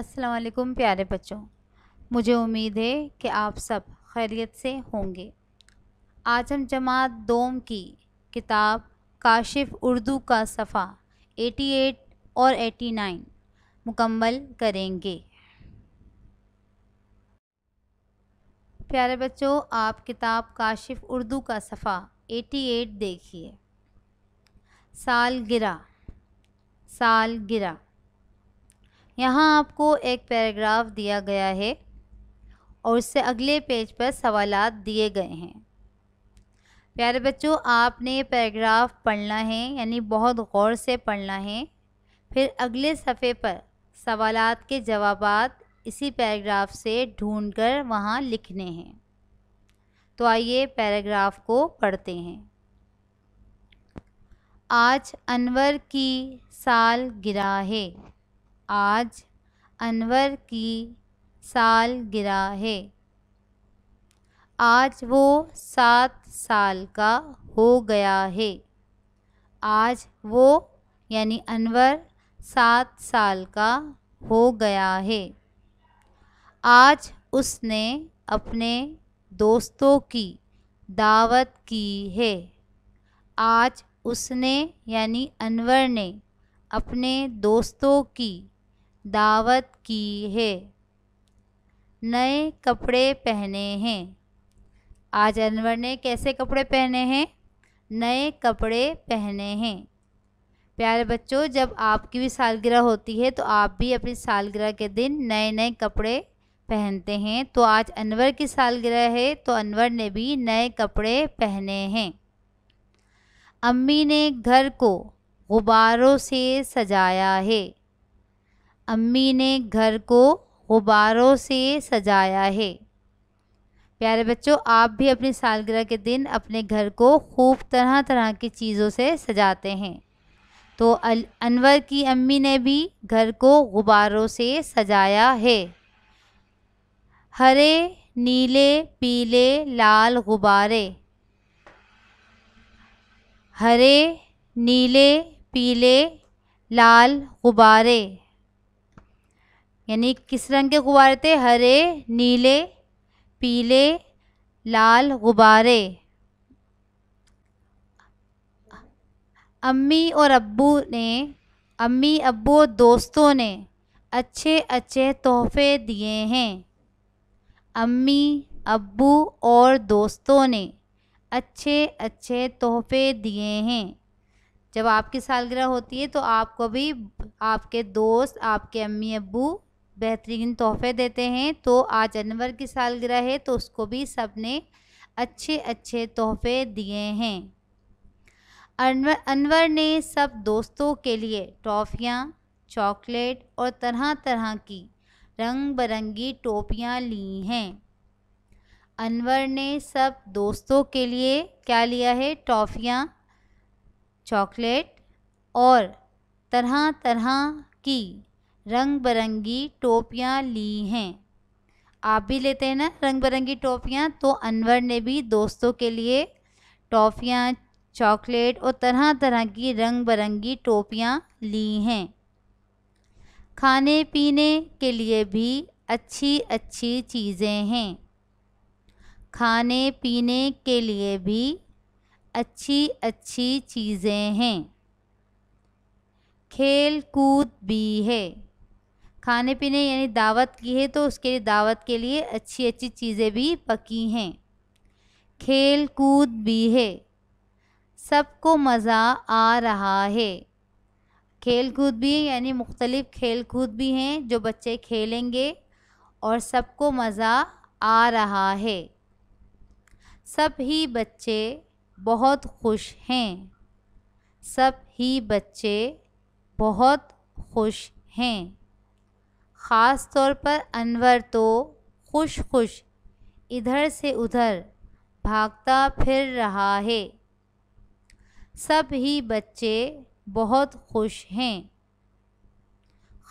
अस्सलाम वालेकुम प्यारे बच्चों मुझे उम्मीद है कि आप सब खैरियत से होंगे आज हम जमात दोम की किताब काशिफ उर्दू का सफ़ा 88 और 89 मुकम्मल करेंगे प्यारे बच्चों आप किताब काशिफ उर्दू का सफ़ा 88 देखिए साल गिरा साल गिरा यहाँ आपको एक पैराग्राफ दिया गया है और उससे अगले पेज पर सवाल दिए गए हैं प्यारे बच्चों आपने ये पैराग्राफ पढ़ना है यानी बहुत गौर से पढ़ना है फिर अगले सफ़े पर सवाल के जवाब इसी पैराग्राफ से ढूंढकर वहाँ लिखने हैं तो आइए पैराग्राफ को पढ़ते हैं आज अनवर की साल गिरा है आज अनवर की साल गिरा है आज वो सात साल का हो गया है आज वो यानी अनवर सात साल का हो गया है आज उसने अपने दोस्तों की दावत की है आज उसने यानी अनवर ने अपने दोस्तों की दावत की है नए कपड़े पहने हैं आज अनवर ने कैसे कपड़े पहने हैं नए कपड़े पहने हैं प्यारे बच्चों जब आपकी भी सालगिरह होती है तो आप भी अपनी सालगिरह के दिन नए नए कपड़े पहनते हैं तो आज अनवर की सालगिरह है तो अनवर ने भी नए कपड़े पहने हैं अम्मी ने घर को गुब्बारों से सजाया है अम्मी ने घर को गुब्बारों से सजाया है प्यारे बच्चों आप भी अपनी सालगिरह के दिन अपने घर को खूब तरह तरह की चीज़ों से सजाते हैं तो अनवर की अम्मी ने भी घर को गुब्बारों से सजाया है हरे नीले पीले लाल गुब्बारे हरे नीले पीले लाल गुब्बारे यानी किस रंग के गुब्बारे थे हरे नीले पीले लाल गुब्बारे अम्मी और अब्बू ने अम्मी अब्बू और दोस्तों ने अच्छे अच्छे तोहफे दिए हैं अम्मी अब्बू और दोस्तों ने अच्छे अच्छे तोहफे दिए हैं जब आपकी सालगिरह होती है तो आपको भी आपके दोस्त आपके अम्मी अब्बू बेहतरीन तोहफे देते हैं तो आज अनवर की सालगिरह है तो उसको भी सब ने अच्छे अच्छे तोहफे दिए हैं अनवर अनवर ने सब दोस्तों के लिए टॉफ़ियाँ चॉकलेट और तरह तरह की रंग बरंगी टोपियाँ ली हैं अनवर ने सब दोस्तों के लिए क्या लिया है टॉफ़ियाँ चॉकलेट और तरह तरह की रंग बिरंगी टोपियाँ ली हैं आप भी लेते हैं ना रंग बिरंगी टोपियाँ तो अनवर ने भी दोस्तों के लिए टॉफ़ियाँ चॉकलेट और तरह तरह की रंग बिरंगी टोपियाँ ली हैं खाने पीने के लिए भी अच्छी अच्छी चीज़ें हैं खाने पीने के लिए भी अच्छी अच्छी चीज़ें हैं खेल कूद भी है खाने पीने यानी दावत की है तो उसके लिए दावत के लिए अच्छी अच्छी चीज़ें भी पकी हैं खेल कूद भी है सबको मज़ा आ रहा है खेल कूद भी यानी मुख्तलिफ़ खेल कूद भी हैं जो बच्चे खेलेंगे और सबको मज़ा आ रहा है सब ही बच्चे बहुत खुश हैं सब ही बच्चे बहुत खुश हैं ख़ास तौर पर अनवर तो खुश खुश इधर से उधर भागता फिर रहा है सब ही बच्चे बहुत खुश हैं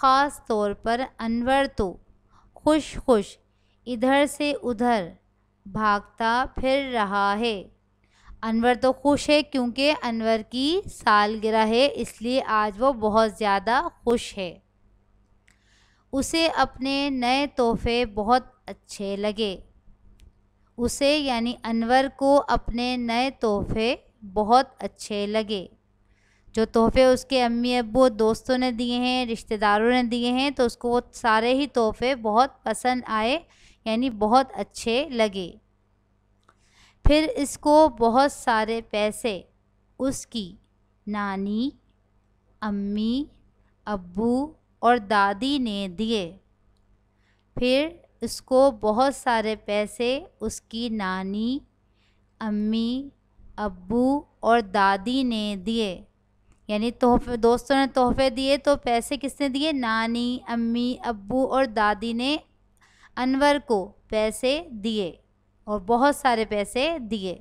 ख़ास तौर पर अनवर तो खुश खुश इधर से उधर भागता फिर रहा है अनवर तो खुश है क्योंकि अनवर की सालगिरह है इसलिए आज वो बहुत ज़्यादा खुश है उसे अपने नए तोहफे बहुत अच्छे लगे उसे यानी अनवर को अपने नए तोहफे बहुत अच्छे लगे जो तोहफे उसके अम्मी अबू दोस्तों ने दिए हैं रिश्तेदारों ने दिए हैं तो उसको वो सारे ही तोहफे बहुत पसंद आए यानी बहुत अच्छे लगे फिर इसको बहुत सारे पैसे उसकी नानी अम्मी अबू और दादी ने दिए फिर इसको बहुत सारे पैसे उसकी नानी अम्मी अब्बू और दादी ने दिए यानी तोहफे दोस्तों ने तोहफे दिए तो पैसे किसने दिए नानी अम्मी अब्बू और दादी ने अनवर को पैसे दिए और बहुत सारे पैसे दिए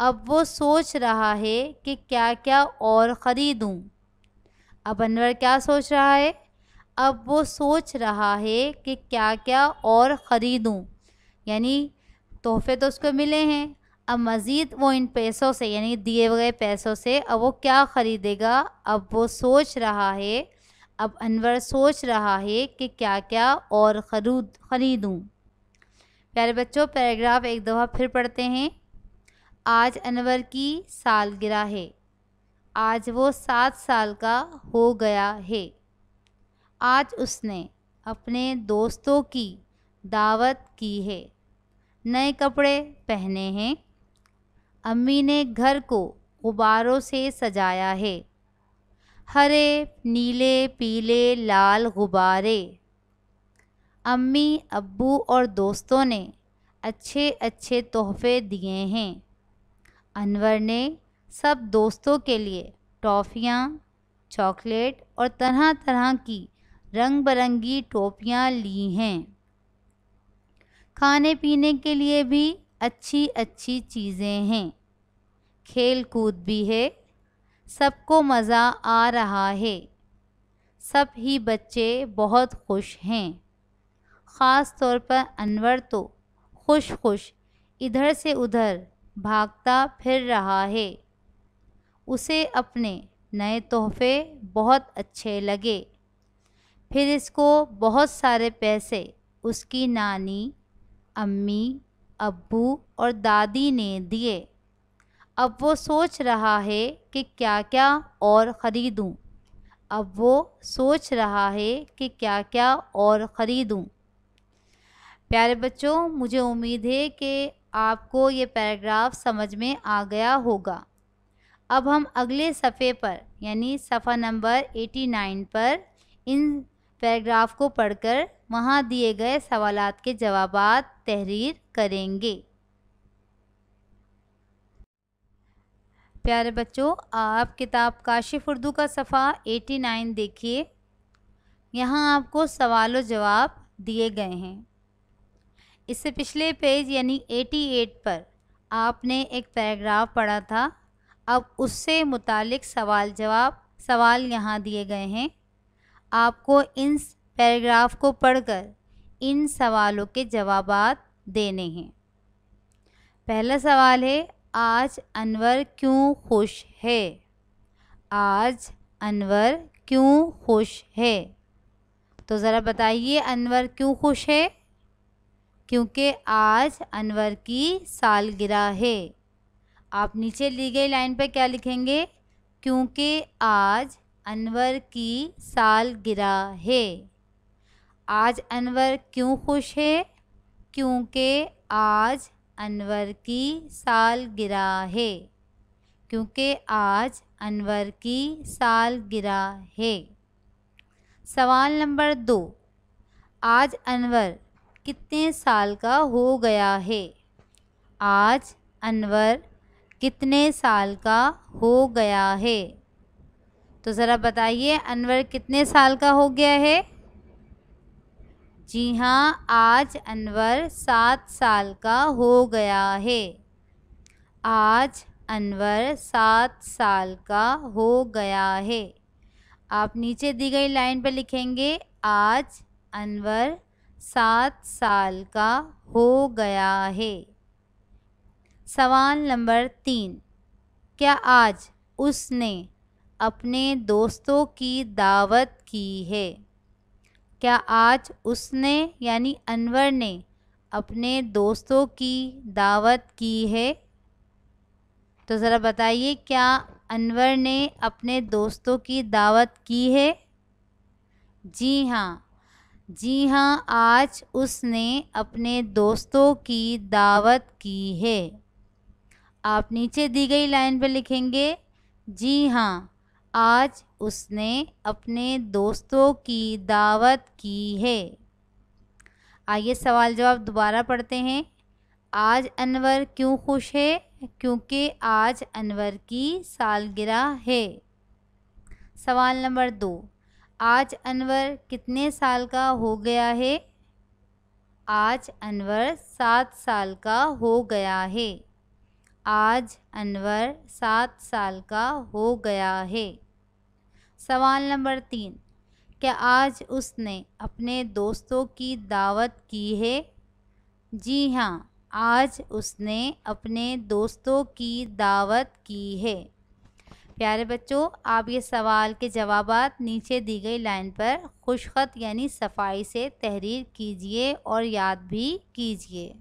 अब वो सोच रहा है कि क्या क्या और ख़रीदूँ अब अनवर क्या सोच रहा है अब वो सोच रहा है कि क्या क्या और ख़रीदूँ यानी तोहफे तो उसको मिले हैं अब मज़ीद वो इन पैसों से यानी दिए गए पैसों से अब वो क्या ख़रीदेगा अब वो सोच रहा है अब अनवर सोच रहा है कि क्या क्या और खरूद ख़रीदूँ प्यारे बच्चों पैराग्राफ एक दफ़ा फिर पढ़ते हैं आज अनवर की सालगिरह है आज वो सात साल का हो गया है आज उसने अपने दोस्तों की दावत की है नए कपड़े पहने हैं अम्मी ने घर को गुब्बारों से सजाया है हरे नीले पीले लाल गुब्बारे अम्मी अब्बू और दोस्तों ने अच्छे अच्छे तोहफे दिए हैं अनवर ने सब दोस्तों के लिए टॉफ़ियाँ चॉकलेट और तरह तरह की रंग बिरंगी टोपियाँ ली हैं खाने पीने के लिए भी अच्छी अच्छी चीज़ें हैं खेल कूद भी है सबको मज़ा आ रहा है सब ही बच्चे बहुत खुश हैं ख़ास तौर पर अनवर तो खुश खुश इधर से उधर भागता फिर रहा है उसे अपने नए तोहफे बहुत अच्छे लगे फिर इसको बहुत सारे पैसे उसकी नानी अम्मी अब्बू और दादी ने दिए अब वो सोच रहा है कि क्या क्या और ख़रीदूं अब वो सोच रहा है कि क्या क्या और ख़रीदूं प्यारे बच्चों मुझे उम्मीद है कि आपको ये पैराग्राफ समझ में आ गया होगा अब हम अगले सफ़े पर यानी सफ़ा नंबर 89 पर इन पैराग्राफ को पढ़कर वहाँ दिए गए सवाल के जवाब तहरीर करेंगे प्यारे बच्चों आप किताब काशिफ उर्दू का सफ़ा 89 देखिए यहाँ आपको सवाल और जवाब दिए गए हैं इससे पिछले पेज यानी 88 पर आपने एक पैराग्राफ पढ़ा था अब उससे मुतालिक सवाल जवाब सवाल यहाँ दिए गए हैं आपको इन पैराग्राफ को पढ़कर इन सवालों के जवाब देने हैं पहला सवाल है आज अनवर क्यों खुश है आज अनवर क्यों खुश है तो ज़रा बताइए अनवर क्यों खुश है क्योंकि आज अनवर की सालगिरह है आप नीचे ली गई लाइन पर क्या लिखेंगे क्योंकि आज अनवर की सालगिरह है आज अनवर क्यों खुश है क्योंकि आज अनवर की सालगिरह है क्योंकि आज अनवर की सालगिरह है सवाल नंबर दो आज अनवर कितने साल का हो गया है आज अनवर कितने साल का हो गया है तो ज़रा बताइए अनवर कितने साल का हो गया है जी हाँ आज अनवर सात साल का हो गया है आज अनवर सात साल का हो गया है आप नीचे दी गई लाइन पर लिखेंगे आज अनवर सात साल का हो गया है सवाल नंबर तीन क्या आज उसने अपने दोस्तों की दावत की है क्या आज उसने यानी अनवर ने अपने दोस्तों की दावत की है तो ज़रा बताइए क्या अनवर ने अपने दोस्तों की दावत की है जी हाँ जी हाँ आज उसने अपने दोस्तों की दावत की है आप नीचे दी गई लाइन पर लिखेंगे जी हाँ आज उसने अपने दोस्तों की दावत की है आइए सवाल जवाब दोबारा पढ़ते हैं आज अनवर क्यों खुश है क्योंकि आज अनवर की सालगिरह है सवाल नंबर दो आज अनवर कितने साल का हो गया है आज अनवर सात साल का हो गया है आज अनवर सात साल का हो गया है सवाल नंबर तीन क्या आज उसने अपने दोस्तों की दावत की है जी हाँ आज उसने अपने दोस्तों की दावत की है प्यारे बच्चों आप ये सवाल के जवाब नीचे दी गई लाइन पर खुशखत यानी सफाई से तहरीर कीजिए और याद भी कीजिए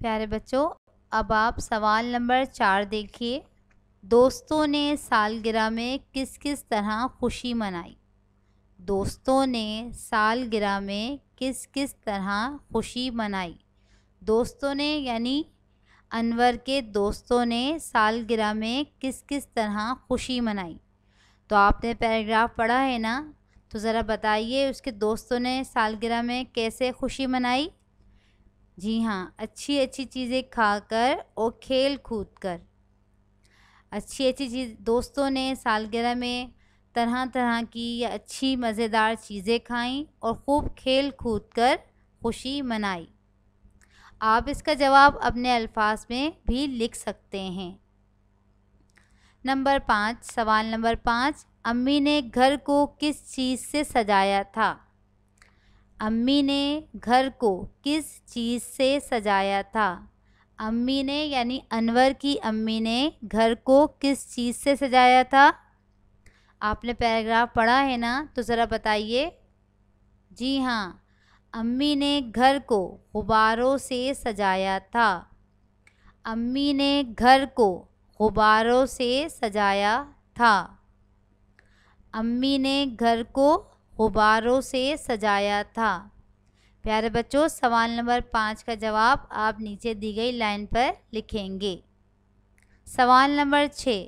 प्यारे बच्चों अब आप सवाल नंबर चार देखिए दोस्तों ने सालगिरह में किस किस तरह खुशी मनाई दोस्तों ने सालगिरह में किस किस तरह खुशी मनाई दोस्तों ने यानी अनवर के दोस्तों ने सालगिरह में किस किस तरह खुशी मनाई तो आपने पैराग्राफ पढ़ा है ना तो ज़रा बताइए उसके दोस्तों ने सालगिरह में कैसे खुशी मनाई जी हाँ अच्छी अच्छी चीज़ें खाकर और खेल कूद कर अच्छी अच्छी चीज़ दोस्तों ने सालगिरह में तरह तरह की अच्छी मज़ेदार चीज़ें खाई और खूब खेल कूद कर खुशी मनाई आप इसका जवाब अपने अल्फाज में भी लिख सकते हैं नंबर पाँच सवाल नंबर पाँच अम्मी ने घर को किस चीज़ से सजाया था अम्मी ने घर को किस चीज़ से सजाया था अम्मी ने यानी अनवर की अम्मी ने घर को किस चीज़ से सजाया था आपने पैराग्राफ पढ़ा है ना तो ज़रा बताइए जी हाँ अम्मी ने घर को गुब्बारों से सजाया था अम्मी ने घर को गुब्बारों से सजाया था अम्मी ने घर को गुब्बारों से सजाया था प्यारे बच्चों सवाल नंबर पाँच का जवाब आप नीचे दी गई लाइन पर लिखेंगे सवाल नंबर छः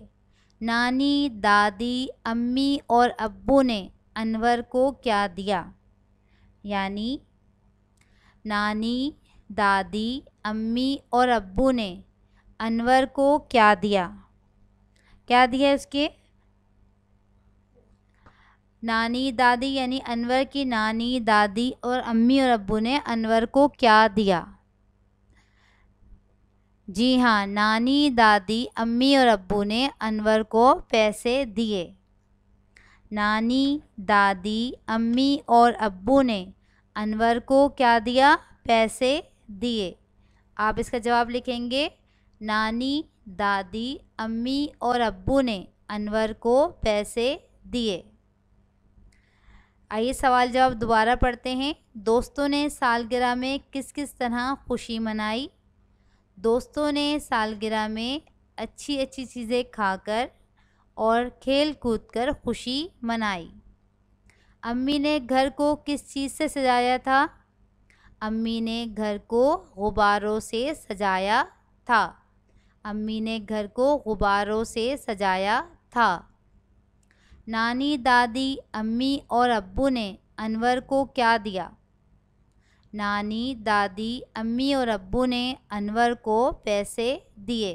नानी दादी अम्मी और अब्बू ने अनवर को क्या दिया यानी नानी दादी अम्मी और अब्बू ने अनवर को क्या दिया क्या दिया उसके नानी दादी यानी अनवर की नानी दादी और अम्मी और अबू ने अनवर को क्या दिया जी हाँ नानी दादी अम्मी और अबू ने अनवर को पैसे दिए नानी दादी अम्मी और अबू ने अनवर को क्या दिया पैसे दिए आप इसका जवाब लिखेंगे नानी दादी अम्मी और अबू ने अनवर को पैसे दिए आइए सवाल जवाब दोबारा पढ़ते हैं दोस्तों ने सालगिरह में किस किस तरह खुशी मनाई दोस्तों ने सालगिरह में अच्छी अच्छी चीज़ें खाकर और खेल कूद कर खुशी मनाई अम्मी ने घर को किस चीज़ से सजाया था अम्मी ने घर को गुब्बारों से सजाया था अम्मी ने घर को गुब्बारों से सजाया था नानी दादी अम्मी और अब्बू ने अनवर को क्या दिया नानी दादी अम्मी और अब्बू ने अनवर को पैसे दिए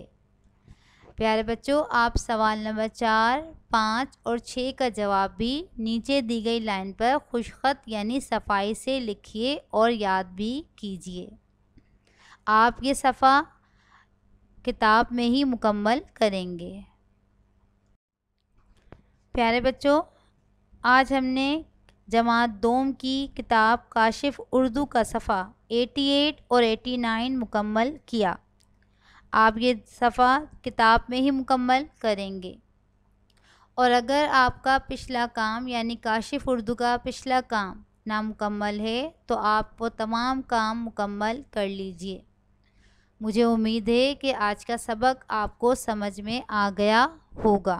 प्यारे बच्चों आप सवाल नंबर चार पाँच और छः का जवाब भी नीचे दी गई लाइन पर खुशखत यानी सफाई से लिखिए और याद भी कीजिए आप ये सफ़ा किताब में ही मुकम्मल करेंगे प्यारे बच्चों आज हमने जमात दोम की किताब काशिफ उर्दू का सफ़ा 88 और 89 मुकम्मल किया आप ये सफ़ा किताब में ही मुकम्मल करेंगे और अगर आपका पिछला काम यानी काशिफ उर्दू का पिछला काम नामुकम्मल है तो आप वो तमाम काम मुकम्मल कर लीजिए मुझे उम्मीद है कि आज का सबक आपको समझ में आ गया होगा